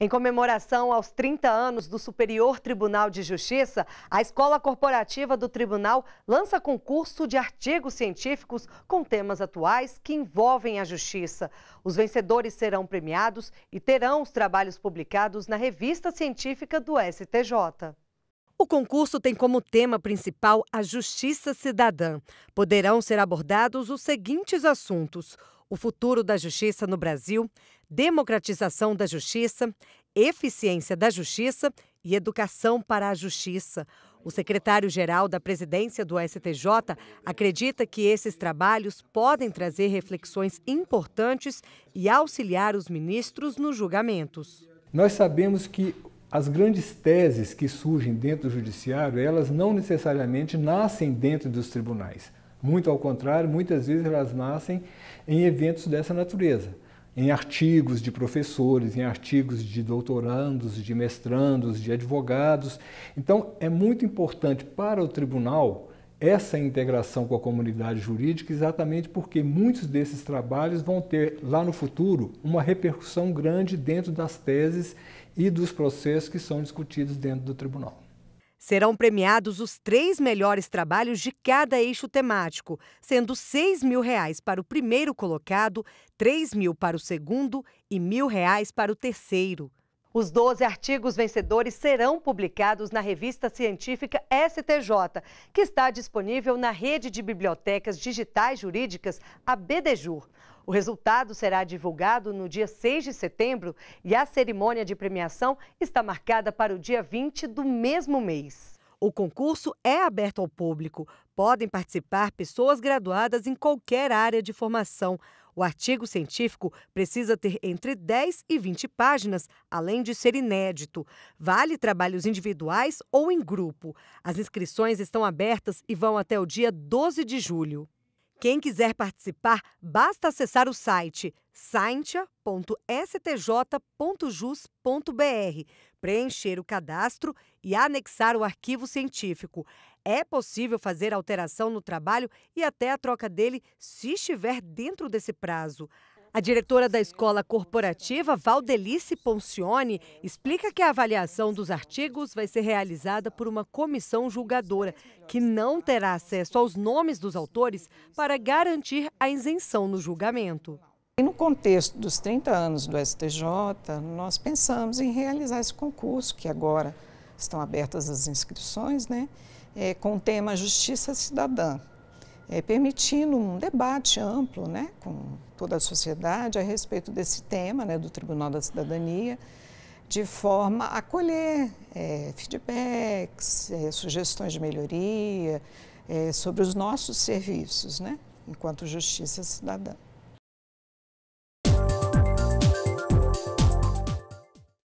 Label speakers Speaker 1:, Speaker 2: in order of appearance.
Speaker 1: Em comemoração aos 30 anos do Superior Tribunal de Justiça, a Escola Corporativa do Tribunal lança concurso de artigos científicos com temas atuais que envolvem a justiça. Os vencedores serão premiados e terão os trabalhos publicados na revista científica do STJ. O concurso tem como tema principal a justiça cidadã. Poderão ser abordados os seguintes assuntos: o futuro da justiça no Brasil, democratização da justiça, eficiência da justiça e educação para a justiça. O secretário-geral da presidência do STJ acredita que esses trabalhos podem trazer reflexões importantes e auxiliar os ministros nos julgamentos.
Speaker 2: Nós sabemos que as grandes teses que surgem dentro do judiciário, elas não necessariamente nascem dentro dos tribunais. Muito ao contrário, muitas vezes elas nascem em eventos dessa natureza, em artigos de professores, em artigos de doutorandos, de mestrandos, de advogados. Então, é muito importante para o tribunal essa integração com a comunidade jurídica, exatamente porque muitos desses trabalhos vão ter lá no futuro uma repercussão grande dentro das teses e dos processos que são discutidos dentro do tribunal.
Speaker 1: Serão premiados os três melhores trabalhos de cada eixo temático, sendo R$ mil reais para o primeiro colocado, R$ mil para o segundo e R$ mil reais para o terceiro. Os 12 artigos vencedores serão publicados na revista científica STJ, que está disponível na rede de bibliotecas digitais jurídicas, a BDJUR. O resultado será divulgado no dia 6 de setembro e a cerimônia de premiação está marcada para o dia 20 do mesmo mês. O concurso é aberto ao público. Podem participar pessoas graduadas em qualquer área de formação. O artigo científico precisa ter entre 10 e 20 páginas, além de ser inédito. Vale trabalhos individuais ou em grupo. As inscrições estão abertas e vão até o dia 12 de julho. Quem quiser participar, basta acessar o site scientia.stj.jus.br, preencher o cadastro e anexar o arquivo científico. É possível fazer alteração no trabalho e até a troca dele se estiver dentro desse prazo. A diretora da escola corporativa, Valdelice Poncione, explica que a avaliação dos artigos vai ser realizada por uma comissão julgadora, que não terá acesso aos nomes dos autores para garantir a isenção no julgamento. E no
Speaker 3: contexto dos 30 anos do STJ, nós pensamos em realizar esse concurso, que agora estão abertas as inscrições, né? É, com o tema Justiça Cidadã é, permitindo um debate amplo né, com toda a sociedade a respeito desse tema né, do Tribunal da Cidadania, de forma a colher é, feedbacks, é, sugestões de melhoria é, sobre os nossos serviços, né, enquanto justiça cidadã.